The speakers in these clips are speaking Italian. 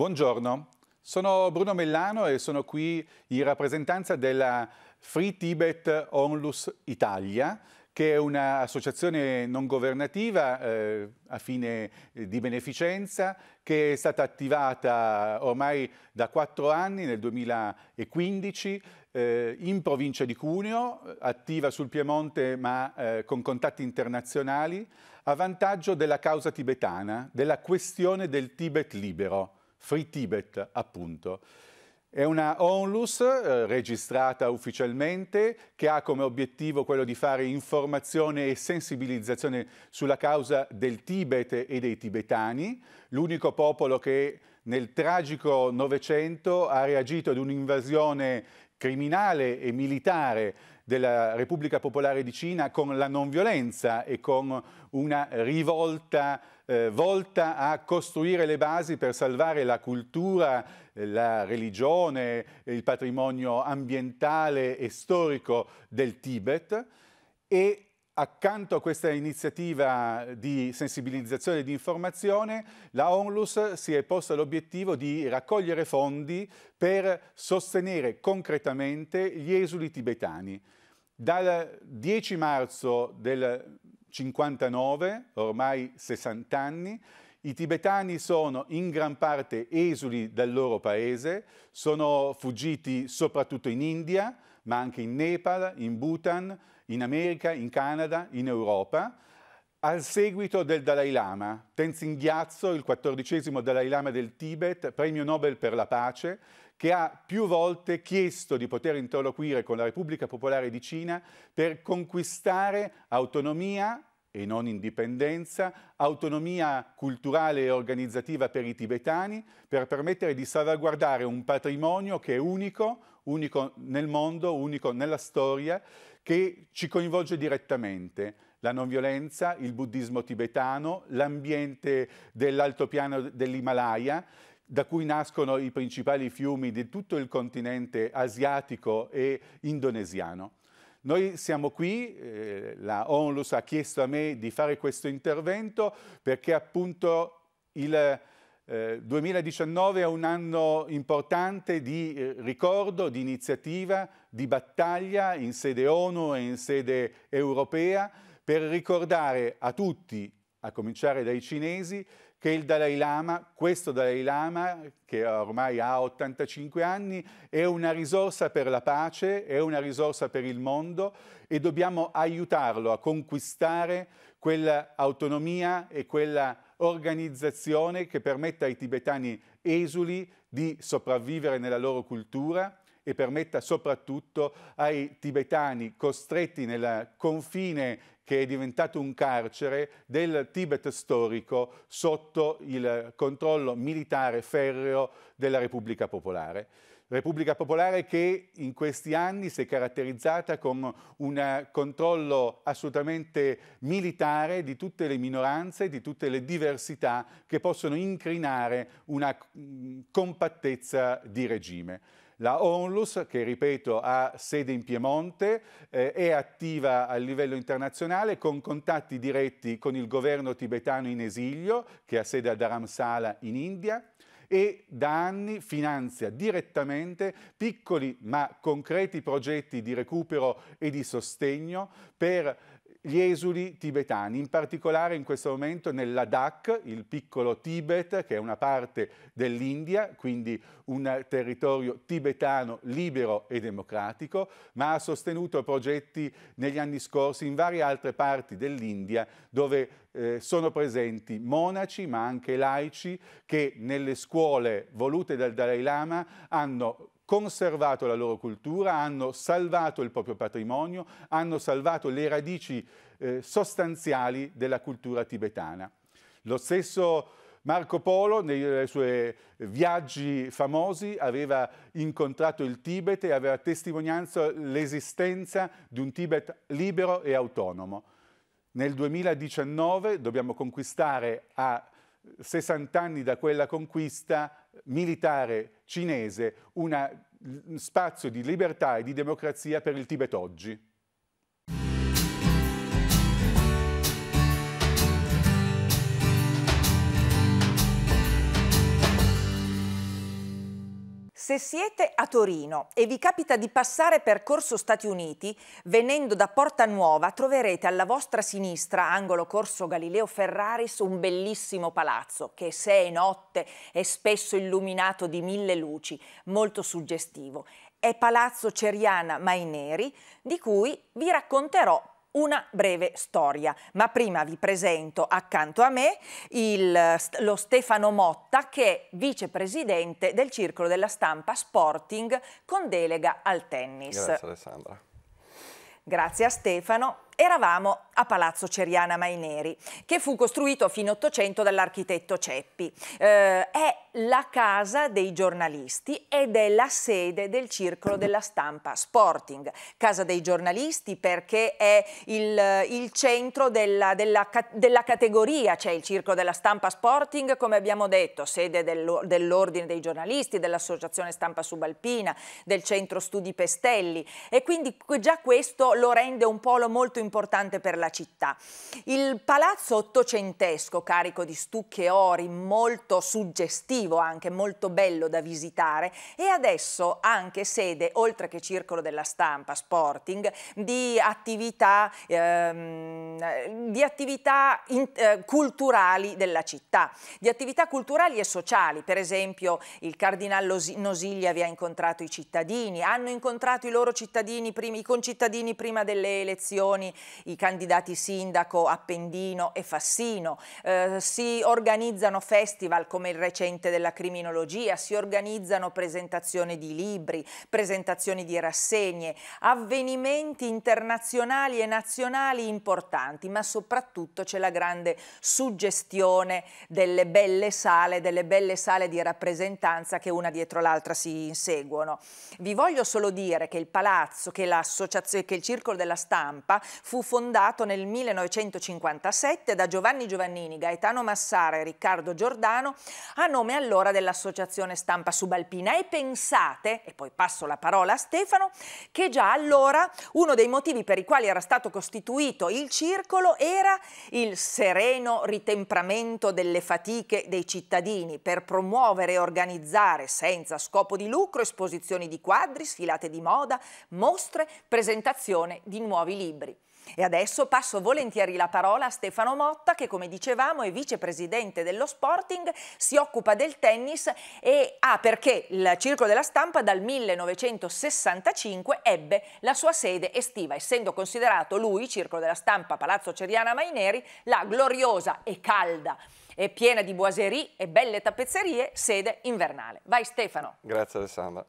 Buongiorno, sono Bruno Mellano e sono qui in rappresentanza della Free Tibet Onlus Italia, che è un'associazione non governativa eh, a fine eh, di beneficenza che è stata attivata ormai da quattro anni, nel 2015, eh, in provincia di Cuneo, attiva sul Piemonte ma eh, con contatti internazionali, a vantaggio della causa tibetana, della questione del Tibet libero. Free Tibet, appunto. È una onlus eh, registrata ufficialmente che ha come obiettivo quello di fare informazione e sensibilizzazione sulla causa del Tibet e dei tibetani, l'unico popolo che nel tragico Novecento ha reagito ad un'invasione criminale e militare della Repubblica Popolare di Cina con la non violenza e con una rivolta eh, volta a costruire le basi per salvare la cultura, eh, la religione, il patrimonio ambientale e storico del Tibet e Accanto a questa iniziativa di sensibilizzazione e di informazione, la Onlus si è posta l'obiettivo di raccogliere fondi per sostenere concretamente gli esuli tibetani. Dal 10 marzo del 59, ormai 60 anni, i tibetani sono in gran parte esuli dal loro paese, sono fuggiti soprattutto in India, ma anche in Nepal, in Bhutan, in America, in Canada, in Europa, al seguito del Dalai Lama, Tenzin Gyatso, il quattordicesimo Dalai Lama del Tibet, premio Nobel per la pace, che ha più volte chiesto di poter interloquire con la Repubblica Popolare di Cina per conquistare autonomia e non indipendenza, autonomia culturale e organizzativa per i tibetani, per permettere di salvaguardare un patrimonio che è unico, unico nel mondo, unico nella storia che ci coinvolge direttamente. La non violenza, il buddismo tibetano, l'ambiente dell'altopiano dell'Himalaya, da cui nascono i principali fiumi di tutto il continente asiatico e indonesiano. Noi siamo qui, eh, la ONLUS ha chiesto a me di fare questo intervento perché appunto il 2019 eh, è un anno importante di eh, ricordo, di iniziativa, di battaglia in sede ONU e in sede europea per ricordare a tutti, a cominciare dai cinesi, che il Dalai Lama, questo Dalai Lama, che ormai ha 85 anni, è una risorsa per la pace, è una risorsa per il mondo e dobbiamo aiutarlo a conquistare quell'autonomia e quella organizzazione che permetta ai tibetani esuli di sopravvivere nella loro cultura e permetta soprattutto ai tibetani costretti nel confine che è diventato un carcere del Tibet storico sotto il controllo militare ferreo della Repubblica Popolare. Repubblica Popolare che in questi anni si è caratterizzata con un controllo assolutamente militare di tutte le minoranze, di tutte le diversità che possono incrinare una mm, compattezza di regime. La ONLUS, che ripeto ha sede in Piemonte, eh, è attiva a livello internazionale con contatti diretti con il governo tibetano in esilio, che ha sede a Dharamsala in India, e da anni finanzia direttamente piccoli ma concreti progetti di recupero e di sostegno per gli esuli tibetani, in particolare in questo momento nel Ladakh, il piccolo Tibet, che è una parte dell'India, quindi un territorio tibetano libero e democratico, ma ha sostenuto progetti negli anni scorsi in varie altre parti dell'India dove eh, sono presenti monaci ma anche laici che nelle scuole volute dal Dalai Lama hanno conservato la loro cultura, hanno salvato il proprio patrimonio, hanno salvato le radici eh, sostanziali della cultura tibetana. Lo stesso Marco Polo, nei suoi viaggi famosi, aveva incontrato il Tibet e aveva testimonianza l'esistenza di un Tibet libero e autonomo. Nel 2019 dobbiamo conquistare a 60 anni da quella conquista militare cinese, uno spazio di libertà e di democrazia per il Tibet oggi. Se siete a Torino e vi capita di passare per Corso Stati Uniti, venendo da Porta Nuova troverete alla vostra sinistra, angolo Corso Galileo Ferraris, un bellissimo palazzo che se è notte è spesso illuminato di mille luci, molto suggestivo. È Palazzo Ceriana Maineri, di cui vi racconterò una breve storia, ma prima vi presento accanto a me il, lo Stefano Motta che è vicepresidente del Circolo della Stampa Sporting con delega al tennis. Grazie Alessandra. Grazie a Stefano. Eravamo a Palazzo Ceriana Maineri, che fu costruito a fine 800 dall'architetto Ceppi. Eh, è la casa dei giornalisti ed è la sede del circolo della stampa Sporting. Casa dei giornalisti perché è il, il centro della, della, della categoria, c'è cioè il circolo della stampa Sporting, come abbiamo detto, sede dell'ordine dei giornalisti, dell'associazione stampa subalpina, del centro studi Pestelli e quindi già questo lo rende un polo molto importante importante per la città. Il palazzo ottocentesco, carico di stucche ori, molto suggestivo anche, molto bello da visitare, è adesso anche sede, oltre che circolo della stampa, sporting, di attività, ehm, di attività in, eh, culturali della città, di attività culturali e sociali. Per esempio il cardinale Nosiglia vi ha incontrato i cittadini, hanno incontrato i loro cittadini, primi, i concittadini prima delle elezioni i candidati sindaco Appendino e Fassino, eh, si organizzano festival come il recente della criminologia, si organizzano presentazioni di libri, presentazioni di rassegne, avvenimenti internazionali e nazionali importanti, ma soprattutto c'è la grande suggestione delle belle sale, delle belle sale di rappresentanza che una dietro l'altra si inseguono. Vi voglio solo dire che il palazzo, che, che il circolo della stampa fu fondato nel 1957 da Giovanni Giovannini, Gaetano Massara e Riccardo Giordano a nome allora dell'Associazione Stampa Subalpina e pensate, e poi passo la parola a Stefano, che già allora uno dei motivi per i quali era stato costituito il circolo era il sereno ritempramento delle fatiche dei cittadini per promuovere e organizzare senza scopo di lucro esposizioni di quadri, sfilate di moda, mostre, presentazione di nuovi libri. E adesso passo volentieri la parola a Stefano Motta che come dicevamo è vicepresidente dello Sporting, si occupa del tennis e ha ah, perché il Circolo della Stampa dal 1965 ebbe la sua sede estiva, essendo considerato lui, Circolo della Stampa, Palazzo Ceriana Maineri, la gloriosa e calda e piena di boiserie e belle tappezzerie, sede invernale. Vai Stefano. Grazie Alessandra.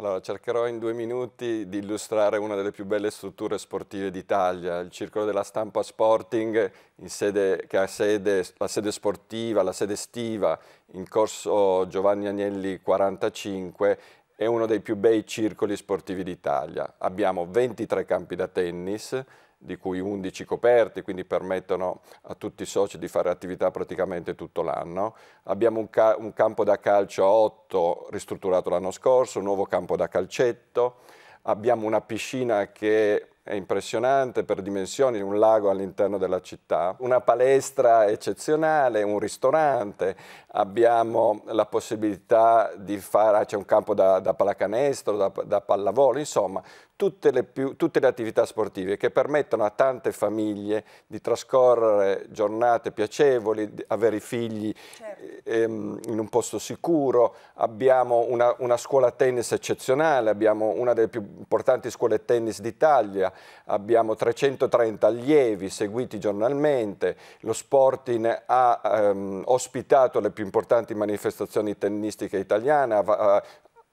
Allora, cercherò in due minuti di illustrare una delle più belle strutture sportive d'Italia, il Circolo della Stampa Sporting, sede, che ha sede, la sede sportiva, la sede estiva, in corso Giovanni Agnelli 45, è uno dei più bei circoli sportivi d'Italia. Abbiamo 23 campi da tennis, di cui 11 coperti, quindi permettono a tutti i soci di fare attività praticamente tutto l'anno. Abbiamo un, ca un campo da calcio a 8 ristrutturato l'anno scorso, un nuovo campo da calcetto, abbiamo una piscina che è impressionante per dimensioni, un lago all'interno della città, una palestra eccezionale, un ristorante, abbiamo la possibilità di fare, c'è un campo da, da pallacanestro, da, da pallavolo, insomma tutte le, più, tutte le, attività sportive che permettono a tante famiglie di trascorrere giornate piacevoli, avere i figli certo. ehm, in un posto sicuro. Abbiamo una, una, scuola tennis eccezionale, abbiamo una delle più importanti scuole tennis d'Italia, abbiamo 330 allievi seguiti giornalmente, lo Sporting ha ehm, ospitato le più importanti manifestazioni tennistiche italiane, ha, ha,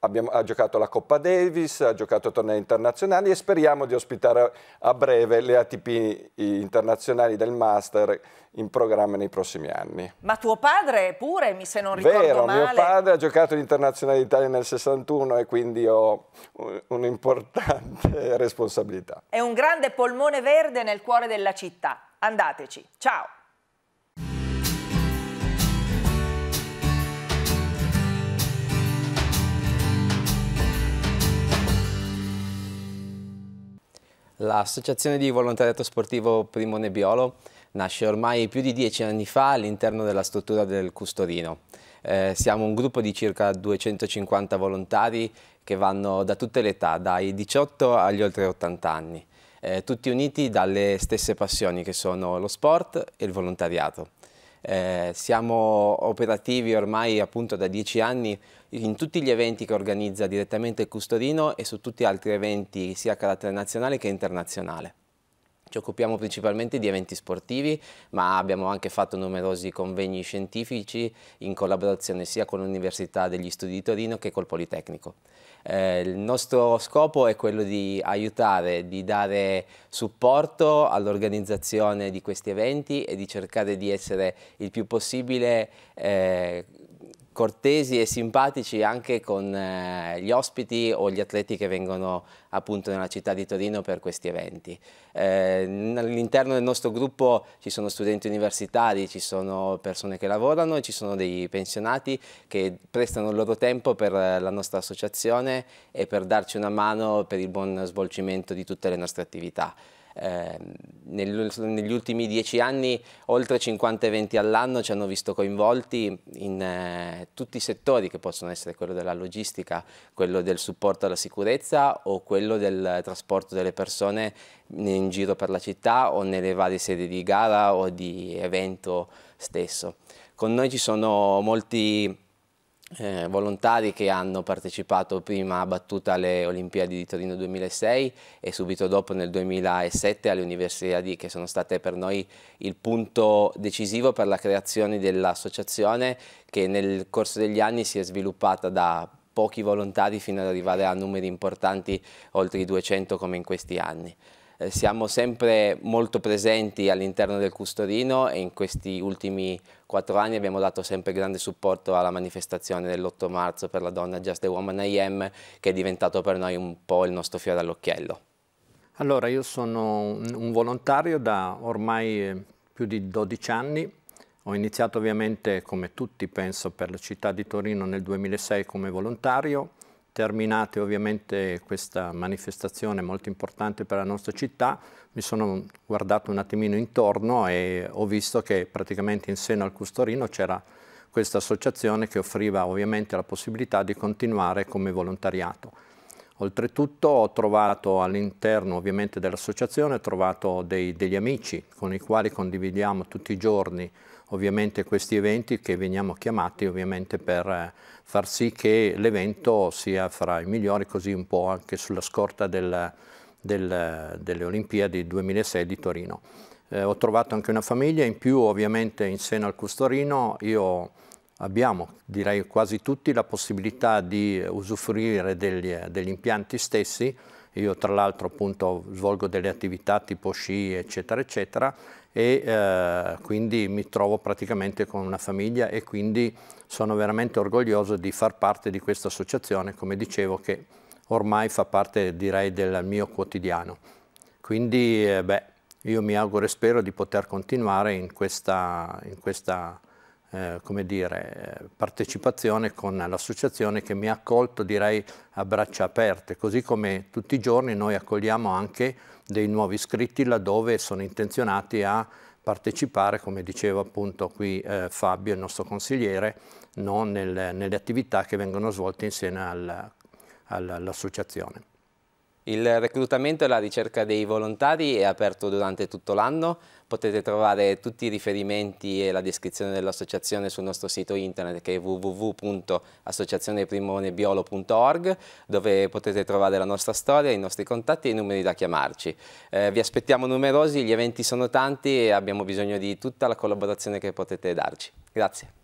abbiamo, ha giocato la Coppa Davis, ha giocato tornei internazionali e speriamo di ospitare a breve le ATP internazionali del Master in programma nei prossimi anni. Ma tuo padre pure, mi se non ricordo Vero, male. mio padre ha giocato in internazionale d'Italia nel 61 e quindi ho un'importante responsabilità. È un grande polmone verde nel cuore della città. Andateci. Ciao! L'associazione di volontariato sportivo Primo Nebbiolo nasce ormai più di dieci anni fa all'interno della struttura del Custorino. Eh, siamo un gruppo di circa 250 volontari che vanno da tutte le età, dai 18 agli oltre 80 anni, eh, tutti uniti dalle stesse passioni che sono lo sport e il volontariato. Eh, siamo operativi ormai appunto da dieci anni in tutti gli eventi che organizza direttamente il Custodino e su tutti gli altri eventi sia a carattere nazionale che internazionale. Ci occupiamo principalmente di eventi sportivi, ma abbiamo anche fatto numerosi convegni scientifici in collaborazione sia con l'Università degli Studi di Torino che col Politecnico. Eh, il nostro scopo è quello di aiutare, di dare supporto all'organizzazione di questi eventi e di cercare di essere il più possibile eh, cortesi e simpatici anche con eh, gli ospiti o gli atleti che vengono appunto nella città di Torino per questi eventi. Eh, all'interno del nostro gruppo ci sono studenti universitari, ci sono persone che lavorano, ci sono dei pensionati che prestano il loro tempo per eh, la nostra associazione e per darci una mano per il buon svolgimento di tutte le nostre attività eh, nel, negli ultimi dieci anni oltre 50 eventi all'anno ci hanno visto coinvolti in eh, tutti i settori che possono essere quello della logistica, quello del supporto alla sicurezza o quello del trasporto delle persone in giro per la città o nelle varie sedi di gara o di evento stesso. Con noi ci sono molti eh, volontari che hanno partecipato prima a battuta alle Olimpiadi di Torino 2006 e subito dopo nel 2007 alle Università di che sono state per noi il punto decisivo per la creazione dell'associazione che nel corso degli anni si è sviluppata da pochi volontari fino ad arrivare a numeri importanti oltre i 200 come in questi anni. Eh, siamo sempre molto presenti all'interno del Custorino e in questi ultimi quattro anni abbiamo dato sempre grande supporto alla manifestazione dell'8 marzo per la donna Just a Woman I Am che è diventato per noi un po' il nostro fiore all'occhiello. Allora io sono un volontario da ormai eh, più di 12 anni ho iniziato ovviamente, come tutti penso, per la città di Torino nel 2006 come volontario terminate ovviamente questa manifestazione molto importante per la nostra città, mi sono guardato un attimino intorno e ho visto che praticamente in seno al Custorino c'era questa associazione che offriva ovviamente la possibilità di continuare come volontariato. Oltretutto ho trovato all'interno ovviamente dell'associazione, dei, degli amici con i quali condividiamo tutti i giorni ovviamente questi eventi che veniamo chiamati ovviamente per eh, far sì che l'evento sia fra i migliori, così un po' anche sulla scorta del, del, delle Olimpiadi 2006 di Torino. Eh, ho trovato anche una famiglia, in più ovviamente in seno al Custorino io abbiamo, direi quasi tutti, la possibilità di usufruire degli, eh, degli impianti stessi, io tra l'altro appunto svolgo delle attività tipo sci eccetera eccetera e eh, quindi mi trovo praticamente con una famiglia e quindi sono veramente orgoglioso di far parte di questa associazione, come dicevo, che ormai fa parte direi del mio quotidiano. Quindi eh, beh, io mi auguro e spero di poter continuare in questa, in questa eh, come dire, partecipazione con l'associazione che mi ha accolto direi a braccia aperte, così come tutti i giorni noi accogliamo anche dei nuovi iscritti laddove sono intenzionati a partecipare, come diceva appunto qui eh, Fabio, il nostro consigliere, no? Nel, nelle attività che vengono svolte insieme al, all'associazione. Il reclutamento e la ricerca dei volontari è aperto durante tutto l'anno, potete trovare tutti i riferimenti e la descrizione dell'associazione sul nostro sito internet che è www.associazioneprimonebiolo.org dove potete trovare la nostra storia, i nostri contatti e i numeri da chiamarci. Eh, vi aspettiamo numerosi, gli eventi sono tanti e abbiamo bisogno di tutta la collaborazione che potete darci. Grazie.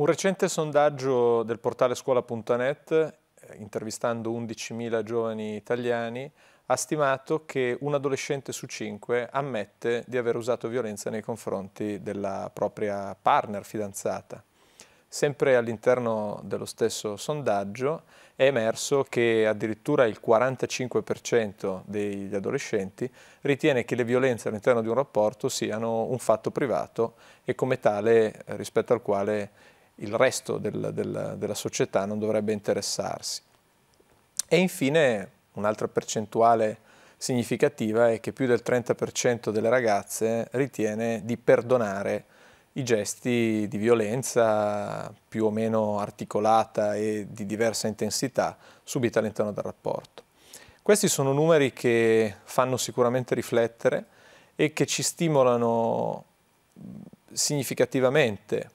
Un recente sondaggio del portale scuola.net, eh, intervistando 11.000 giovani italiani, ha stimato che un adolescente su cinque ammette di aver usato violenza nei confronti della propria partner fidanzata. Sempre all'interno dello stesso sondaggio è emerso che addirittura il 45% degli adolescenti ritiene che le violenze all'interno di un rapporto siano un fatto privato e come tale eh, rispetto al quale il resto del, del, della società non dovrebbe interessarsi. E infine un'altra percentuale significativa è che più del 30% delle ragazze ritiene di perdonare i gesti di violenza più o meno articolata e di diversa intensità subita all'interno del rapporto. Questi sono numeri che fanno sicuramente riflettere e che ci stimolano significativamente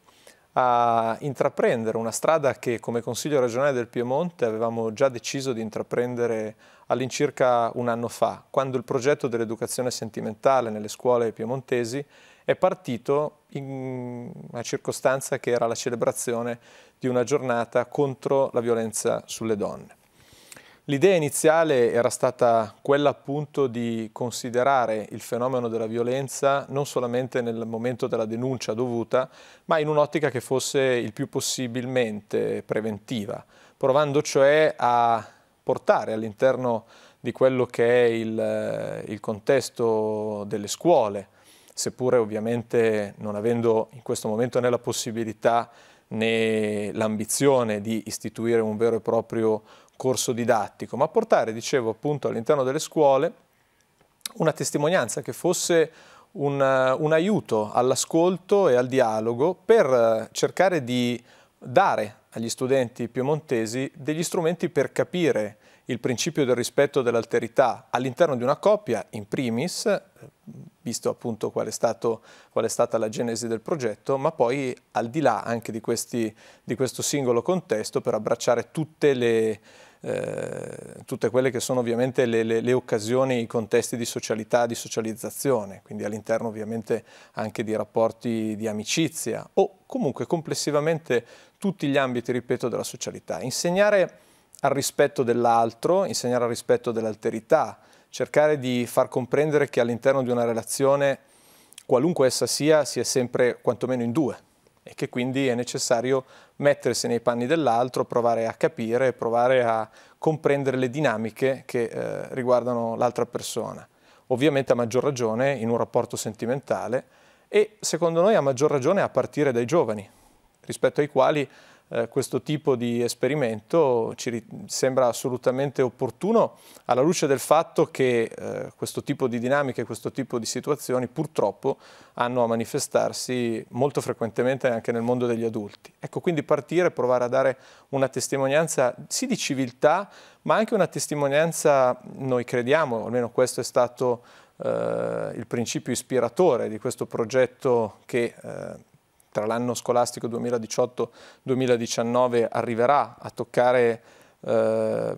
a intraprendere una strada che come Consiglio regionale del Piemonte avevamo già deciso di intraprendere all'incirca un anno fa, quando il progetto dell'educazione sentimentale nelle scuole piemontesi è partito in una circostanza che era la celebrazione di una giornata contro la violenza sulle donne. L'idea iniziale era stata quella appunto di considerare il fenomeno della violenza non solamente nel momento della denuncia dovuta, ma in un'ottica che fosse il più possibilmente preventiva, provando cioè a portare all'interno di quello che è il, il contesto delle scuole, seppure ovviamente non avendo in questo momento né la possibilità né l'ambizione di istituire un vero e proprio corso didattico, ma portare, dicevo, appunto all'interno delle scuole una testimonianza che fosse un, un aiuto all'ascolto e al dialogo per cercare di dare agli studenti piemontesi degli strumenti per capire il principio del rispetto dell'alterità all'interno di una coppia, in primis, visto appunto qual è, stato, qual è, stata la genesi del progetto, ma poi al di là anche di, questi, di questo singolo contesto per abbracciare tutte le, eh, tutte quelle che sono ovviamente le, le, le, occasioni, i contesti di socialità, di socializzazione, quindi all'interno ovviamente anche di rapporti di amicizia o comunque complessivamente tutti gli ambiti, ripeto, della socialità. Insegnare al rispetto dell'altro, insegnare al rispetto dell'alterità, cercare di far comprendere che all'interno di una relazione, qualunque essa sia, si è sempre quantomeno in due e che quindi è necessario mettersi nei panni dell'altro, provare a capire, provare a comprendere le dinamiche che eh, riguardano l'altra persona. Ovviamente a maggior ragione in un rapporto sentimentale e secondo noi a maggior ragione a partire dai giovani, rispetto ai quali eh, questo tipo di esperimento ci sembra assolutamente opportuno alla luce del fatto che eh, questo tipo di dinamiche, questo tipo di situazioni purtroppo hanno a manifestarsi molto frequentemente anche nel mondo degli adulti. Ecco, quindi partire, provare a dare una testimonianza sì di civiltà, ma anche una testimonianza, noi crediamo, almeno questo è stato eh, il principio ispiratore di questo progetto che eh, tra l'anno scolastico 2018-2019 arriverà a toccare eh,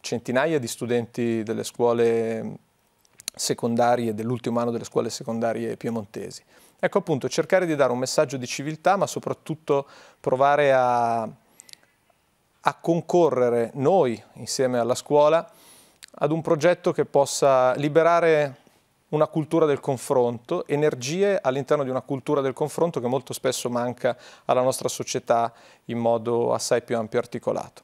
centinaia di studenti delle scuole secondarie, dell'ultimo anno delle scuole secondarie piemontesi. Ecco appunto, cercare di dare un messaggio di civiltà, ma soprattutto provare a, a concorrere noi, insieme alla scuola, ad un progetto che possa liberare una cultura del confronto, energie all'interno di una cultura del confronto che molto spesso manca alla nostra società in modo assai più ampio e articolato.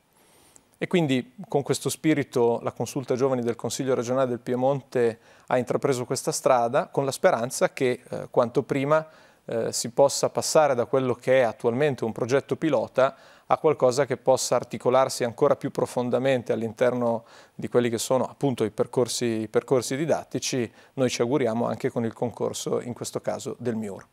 E quindi con questo spirito la consulta giovani del Consiglio regionale del Piemonte ha intrapreso questa strada con la speranza che eh, quanto prima eh, si possa passare da quello che è attualmente un progetto pilota a qualcosa che possa articolarsi ancora più profondamente all'interno di quelli che sono appunto i percorsi, i percorsi didattici, noi ci auguriamo anche con il concorso, in questo caso, del MIUR.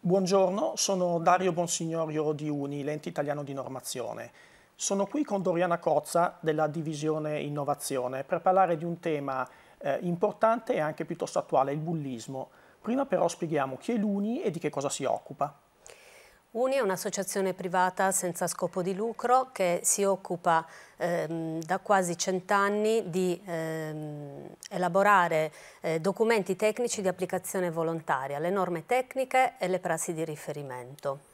Buongiorno, sono Dario Bonsignorio di UNI, l'ente italiano di normazione. Sono qui con Doriana Cozza della divisione innovazione per parlare di un tema eh, importante e anche piuttosto attuale, il bullismo. Prima però spieghiamo chi è l'UNI e di che cosa si occupa. Uni è un'associazione privata senza scopo di lucro che si occupa ehm, da quasi cent'anni di ehm, elaborare eh, documenti tecnici di applicazione volontaria, le norme tecniche e le prassi di riferimento.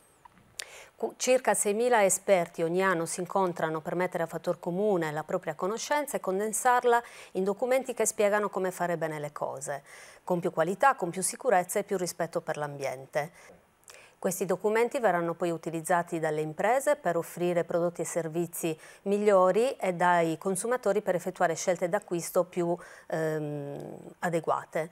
Circa 6.000 esperti ogni anno si incontrano per mettere a fattor comune la propria conoscenza e condensarla in documenti che spiegano come fare bene le cose, con più qualità, con più sicurezza e più rispetto per l'ambiente. Questi documenti verranno poi utilizzati dalle imprese per offrire prodotti e servizi migliori e dai consumatori per effettuare scelte d'acquisto più ehm, adeguate.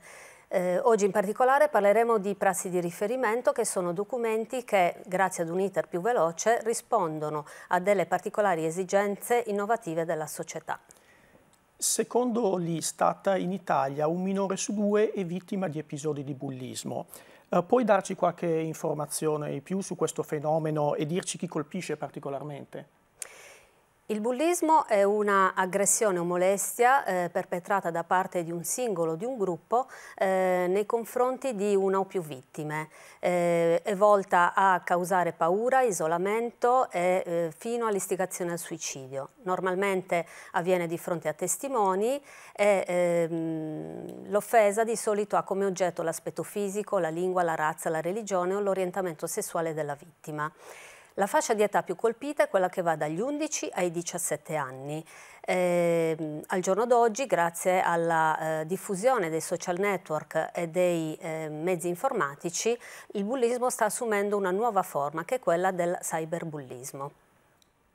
Eh, oggi in particolare parleremo di prassi di riferimento che sono documenti che, grazie ad un iter più veloce, rispondono a delle particolari esigenze innovative della società. Secondo l'Istat, in Italia un minore su due è vittima di episodi di bullismo. Eh, puoi darci qualche informazione in più su questo fenomeno e dirci chi colpisce particolarmente? Il bullismo è una aggressione o molestia eh, perpetrata da parte di un singolo o di un gruppo eh, nei confronti di una o più vittime. Eh, è volta a causare paura, isolamento e eh, fino all'istigazione al suicidio. Normalmente avviene di fronte a testimoni e ehm, l'offesa di solito ha come oggetto l'aspetto fisico, la lingua, la razza, la religione o l'orientamento sessuale della vittima. La fascia di età più colpita è quella che va dagli 11 ai 17 anni. Eh, al giorno d'oggi, grazie alla eh, diffusione dei social network e dei eh, mezzi informatici, il bullismo sta assumendo una nuova forma, che è quella del cyberbullismo.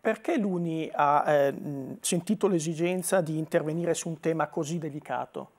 Perché l'UNI ha ehm, sentito l'esigenza di intervenire su un tema così delicato?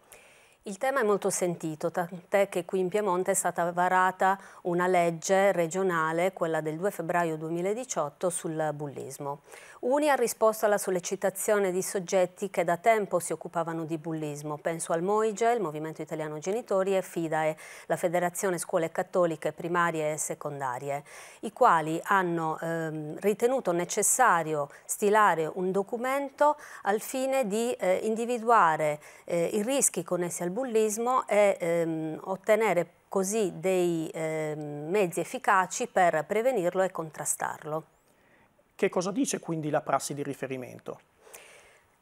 Il tema è molto sentito, tant'è che qui in Piemonte è stata varata una legge regionale, quella del 2 febbraio 2018, sul bullismo. Uni ha risposto alla sollecitazione di soggetti che da tempo si occupavano di bullismo. Penso al Moige, il Movimento Italiano Genitori e FIDAE, la Federazione Scuole Cattoliche Primarie e Secondarie, i quali hanno ehm, ritenuto necessario stilare un documento al fine di eh, individuare eh, i rischi connessi al bullismo e ehm, ottenere così dei eh, mezzi efficaci per prevenirlo e contrastarlo. Che cosa dice quindi la prassi di riferimento?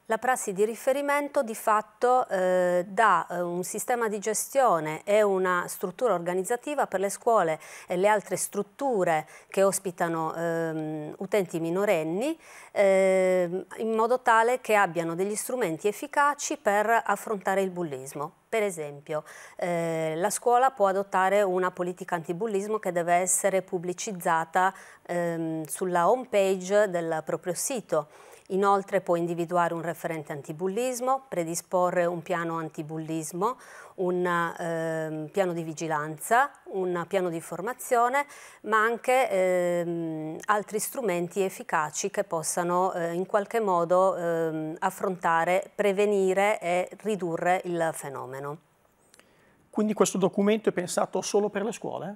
La prassi di riferimento di fatto eh, dà eh, un sistema di gestione e una struttura organizzativa per le scuole e le altre strutture che ospitano ehm, utenti minorenni ehm, in modo tale che abbiano degli strumenti efficaci per affrontare il bullismo. Per esempio, eh, la scuola può adottare una politica antibullismo che deve essere pubblicizzata ehm, sulla home page del proprio sito Inoltre può individuare un referente antibullismo, predisporre un piano antibullismo, un eh, piano di vigilanza, un piano di formazione, ma anche eh, altri strumenti efficaci che possano eh, in qualche modo ehm, affrontare, prevenire e ridurre il fenomeno. Quindi questo documento è pensato solo per le scuole?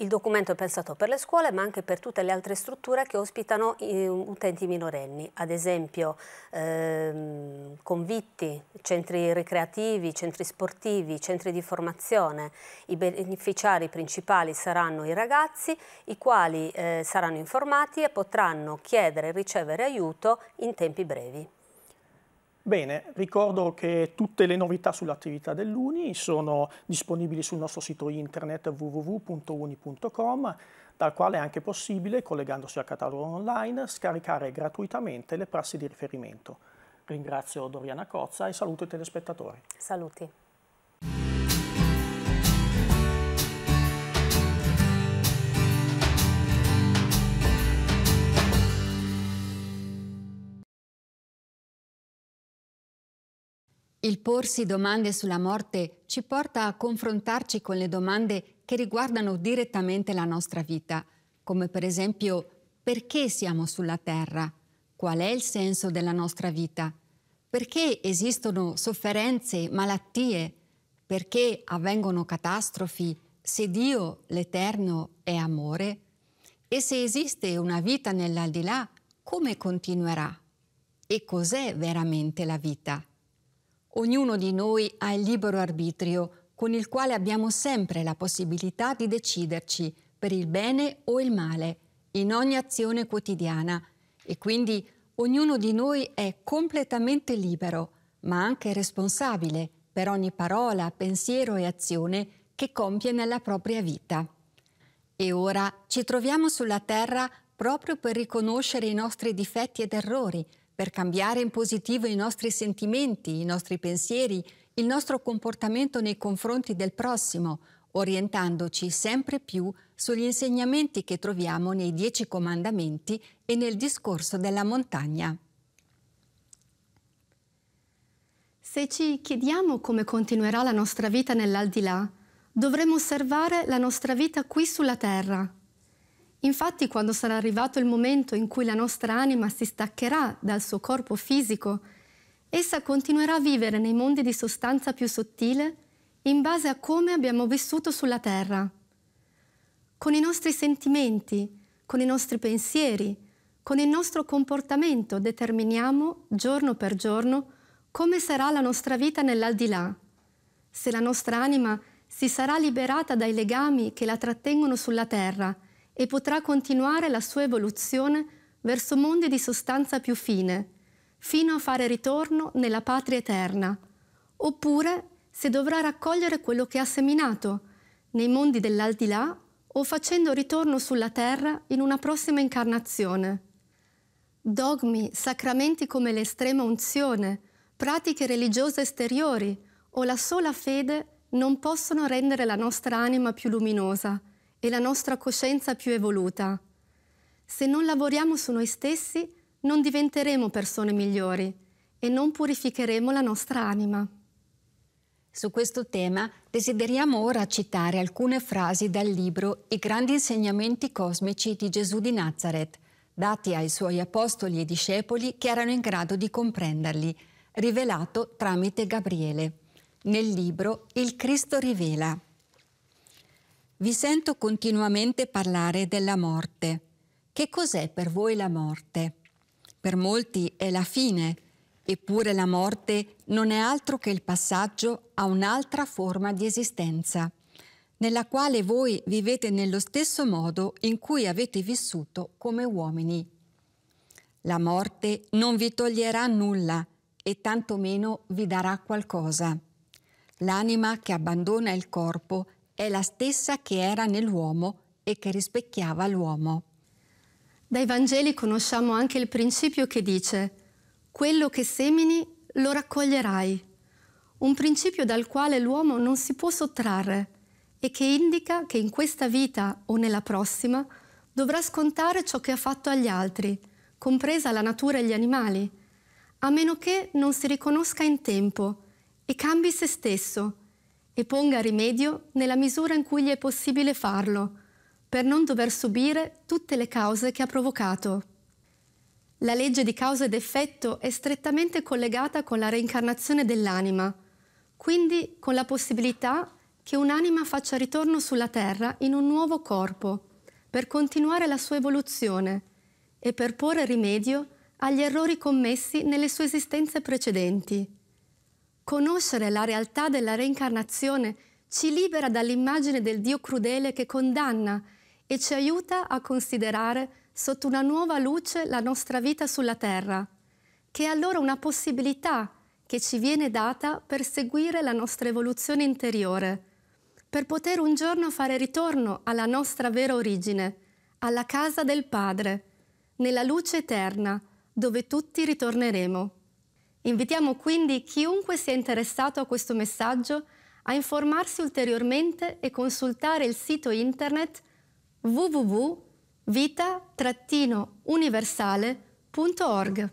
Il documento è pensato per le scuole ma anche per tutte le altre strutture che ospitano eh, utenti minorenni, ad esempio ehm, convitti, centri ricreativi, centri sportivi, centri di formazione. I beneficiari principali saranno i ragazzi, i quali eh, saranno informati e potranno chiedere e ricevere aiuto in tempi brevi. Bene, ricordo che tutte le novità sull'attività dell'Uni sono disponibili sul nostro sito internet www.uni.com, dal quale è anche possibile, collegandosi al catalogo online, scaricare gratuitamente le prassi di riferimento. Ringrazio Doriana Cozza e saluto i telespettatori. Saluti. Il porsi domande sulla morte ci porta a confrontarci con le domande che riguardano direttamente la nostra vita, come per esempio perché siamo sulla Terra, qual è il senso della nostra vita, perché esistono sofferenze, malattie, perché avvengono catastrofi, se Dio l'Eterno è amore e se esiste una vita nell'aldilà, come continuerà e cos'è veramente la vita. Ognuno di noi ha il libero arbitrio con il quale abbiamo sempre la possibilità di deciderci per il bene o il male in ogni azione quotidiana e quindi ognuno di noi è completamente libero, ma anche responsabile per ogni parola, pensiero e azione che compie nella propria vita. E ora ci troviamo sulla Terra proprio per riconoscere i nostri difetti ed errori, per cambiare in positivo i nostri sentimenti, i nostri pensieri, il nostro comportamento nei confronti del prossimo, orientandoci sempre più sugli insegnamenti che troviamo nei Dieci Comandamenti e nel discorso della montagna. Se ci chiediamo come continuerà la nostra vita nell'aldilà, dovremo osservare la nostra vita qui sulla Terra Infatti quando sarà arrivato il momento in cui la nostra anima si staccherà dal suo corpo fisico, essa continuerà a vivere nei mondi di sostanza più sottile in base a come abbiamo vissuto sulla Terra. Con i nostri sentimenti, con i nostri pensieri, con il nostro comportamento determiniamo giorno per giorno come sarà la nostra vita nell'aldilà. Se la nostra anima si sarà liberata dai legami che la trattengono sulla Terra, e potrà continuare la sua evoluzione verso mondi di sostanza più fine, fino a fare ritorno nella patria eterna, oppure se dovrà raccogliere quello che ha seminato, nei mondi dell'aldilà o facendo ritorno sulla terra in una prossima incarnazione. Dogmi, sacramenti come l'estrema unzione, pratiche religiose esteriori o la sola fede non possono rendere la nostra anima più luminosa, e la nostra coscienza più evoluta. Se non lavoriamo su noi stessi, non diventeremo persone migliori e non purificheremo la nostra anima. Su questo tema desideriamo ora citare alcune frasi dal libro I grandi insegnamenti cosmici di Gesù di Nazareth, dati ai suoi apostoli e discepoli che erano in grado di comprenderli, rivelato tramite Gabriele. Nel libro Il Cristo rivela. Vi sento continuamente parlare della morte. Che cos'è per voi la morte? Per molti è la fine, eppure la morte non è altro che il passaggio a un'altra forma di esistenza, nella quale voi vivete nello stesso modo in cui avete vissuto come uomini. La morte non vi toglierà nulla e tantomeno vi darà qualcosa. L'anima che abbandona il corpo è la stessa che era nell'uomo e che rispecchiava l'uomo. Dai Vangeli conosciamo anche il principio che dice quello che semini lo raccoglierai, un principio dal quale l'uomo non si può sottrarre e che indica che in questa vita o nella prossima dovrà scontare ciò che ha fatto agli altri, compresa la natura e gli animali, a meno che non si riconosca in tempo e cambi se stesso e ponga rimedio nella misura in cui gli è possibile farlo, per non dover subire tutte le cause che ha provocato. La legge di causa ed effetto è strettamente collegata con la reincarnazione dell'anima, quindi con la possibilità che un'anima faccia ritorno sulla Terra in un nuovo corpo, per continuare la sua evoluzione e per porre rimedio agli errori commessi nelle sue esistenze precedenti. Conoscere la realtà della reincarnazione ci libera dall'immagine del Dio crudele che condanna e ci aiuta a considerare sotto una nuova luce la nostra vita sulla terra, che è allora una possibilità che ci viene data per seguire la nostra evoluzione interiore, per poter un giorno fare ritorno alla nostra vera origine, alla casa del Padre, nella luce eterna, dove tutti ritorneremo. Invitiamo quindi chiunque sia interessato a questo messaggio a informarsi ulteriormente e consultare il sito internet www.vita-universale.org.